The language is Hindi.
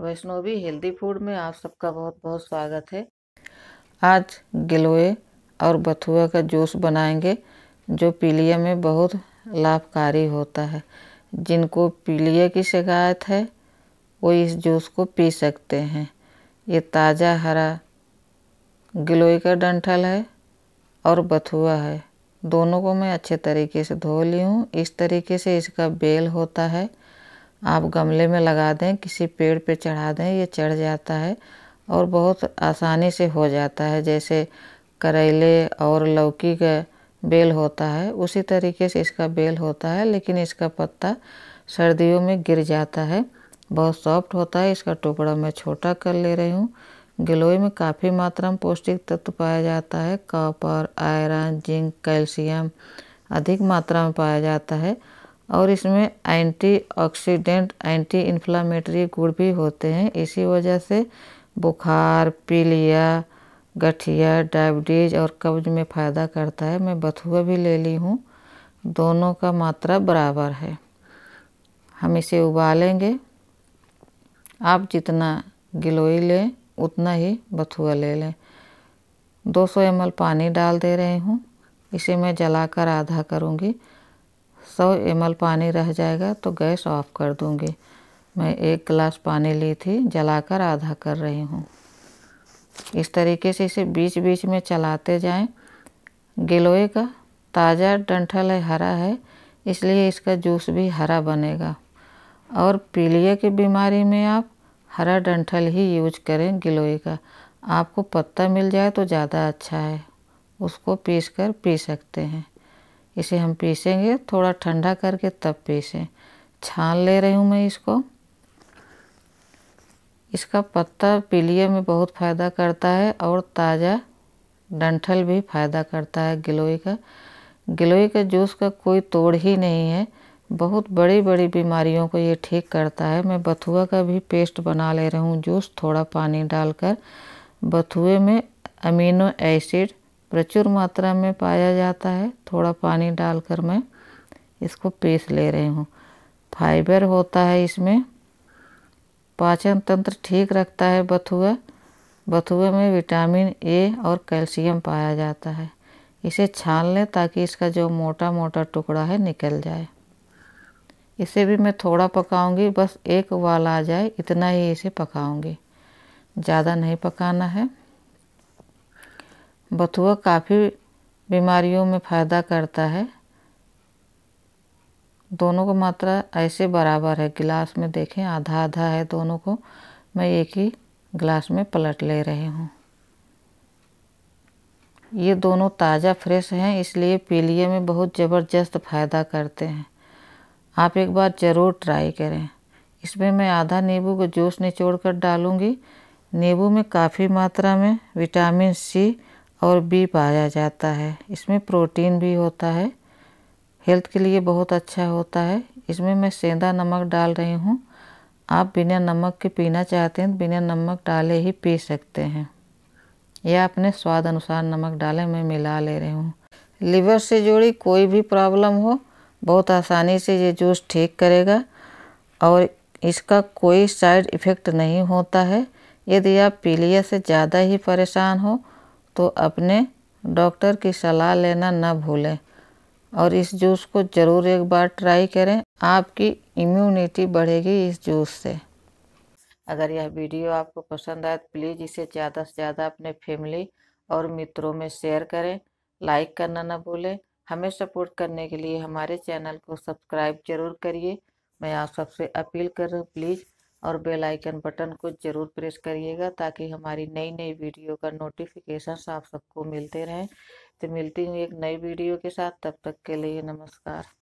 वैष्णवी हेल्दी फूड में आप सबका बहुत बहुत स्वागत है आज गिलोए और बथुआ का जूस बनाएंगे जो पीलिया में बहुत लाभकारी होता है जिनको पीलिया की शिकायत है वो इस जूस को पी सकते हैं ये ताज़ा हरा गिलोए का डंठल है और बथुआ है दोनों को मैं अच्छे तरीके से धो ली हूँ इस तरीके से इसका बेल होता है आप गमले में लगा दें किसी पेड़ पे चढ़ा दें ये चढ़ जाता है और बहुत आसानी से हो जाता है जैसे करेले और लौकी का बेल होता है उसी तरीके से इसका बेल होता है लेकिन इसका पत्ता सर्दियों में गिर जाता है बहुत सॉफ्ट होता है इसका टुकड़ा मैं छोटा कर ले रही हूँ गिलोई में काफ़ी मात्रा में पौष्टिक तत्व पाया जाता है कॉपर आयरन जिंक कैल्शियम अधिक मात्रा में पाया जाता है और इसमें एंटीऑक्सीडेंट एंटी इन्फ्लामेटरी गुड़ भी होते हैं इसी वजह से बुखार पीलिया गठिया डायबिटीज और कब्ज में फ़ायदा करता है मैं बथुआ भी ले ली हूँ दोनों का मात्रा बराबर है हम इसे उबालेंगे आप जितना गिलोई लें उतना ही बथुआ ले लें 200 ml पानी डाल दे रही हूँ इसे मैं जलाकर आधा करूँगी सौ एम पानी रह जाएगा तो गैस ऑफ कर दूँगी मैं एक गिलास पानी ली थी जलाकर आधा कर रही हूँ इस तरीके से इसे बीच बीच में चलाते जाएं गिलोए का ताज़ा डंठल है हरा है इसलिए इसका जूस भी हरा बनेगा और पीलिया की बीमारी में आप हरा डंठल ही यूज करें गिलोए का आपको पत्ता मिल जाए तो ज़्यादा अच्छा है उसको पीस कर पी सकते हैं इसे हम पीसेंगे थोड़ा ठंडा करके तब पीसें छान ले रही हूँ मैं इसको इसका पत्ता पीलिए में बहुत फ़ायदा करता है और ताज़ा डंठल भी फ़ायदा करता है गिलोई का गिलोई का जूस का कोई तोड़ ही नहीं है बहुत बड़ी बड़ी बीमारियों को ये ठीक करता है मैं बथुआ का भी पेस्ट बना ले रही हूँ जूस थोड़ा पानी डालकर बथुए में अमीनो एसिड प्रचुर मात्रा में पाया जाता है थोड़ा पानी डालकर मैं इसको पीस ले रही हूँ फाइबर होता है इसमें पाचन तंत्र ठीक रखता है बथुआ बथुए में विटामिन ए और कैल्शियम पाया जाता है इसे छान लें ताकि इसका जो मोटा मोटा टुकड़ा है निकल जाए इसे भी मैं थोड़ा पकाऊंगी बस एक उबाल आ जाए इतना ही इसे पकाऊंगी ज़्यादा नहीं पकाना है बथुआ काफ़ी बीमारियों में फ़ायदा करता है दोनों को मात्रा ऐसे बराबर है गिलास में देखें आधा आधा है दोनों को मैं एक ही गिलास में पलट ले रही हूँ ये दोनों ताज़ा फ्रेश हैं इसलिए पीलिए में बहुत ज़बरदस्त फ़ायदा करते हैं आप एक बार ज़रूर ट्राई करें इसमें मैं आधा नींबू का जूस निचोड़ कर डालूँगी नींबू में काफ़ी मात्रा में विटामिन सी और बी पाया जाता है इसमें प्रोटीन भी होता है हेल्थ के लिए बहुत अच्छा होता है इसमें मैं सेंधा नमक डाल रही हूँ आप बिना नमक के पीना चाहते हैं तो बिना नमक डाले ही पी सकते हैं या अपने स्वाद अनुसार नमक डालें मैं मिला ले रही हूँ लीवर से जुड़ी कोई भी प्रॉब्लम हो बहुत आसानी से ये जूस ठीक करेगा और इसका कोई साइड इफ़ेक्ट नहीं होता है यदि आप पीलिया से ज़्यादा ही परेशान हो तो अपने डॉक्टर की सलाह लेना ना भूलें और इस जूस को ज़रूर एक बार ट्राई करें आपकी इम्यूनिटी बढ़ेगी इस जूस से अगर यह वीडियो आपको पसंद आए तो प्लीज़ इसे ज़्यादा से ज़्यादा अपने फैमिली और मित्रों में शेयर करें लाइक करना ना भूलें हमें सपोर्ट करने के लिए हमारे चैनल को सब्सक्राइब जरूर करिए मैं आप सबसे अपील कर रहा हूँ प्लीज़ और बेल आइकन बटन को ज़रूर प्रेस करिएगा ताकि हमारी नई नई वीडियो का नोटिफिकेशन आप सबको मिलते रहें तो मिलती हूँ एक नई वीडियो के साथ तब तक के लिए नमस्कार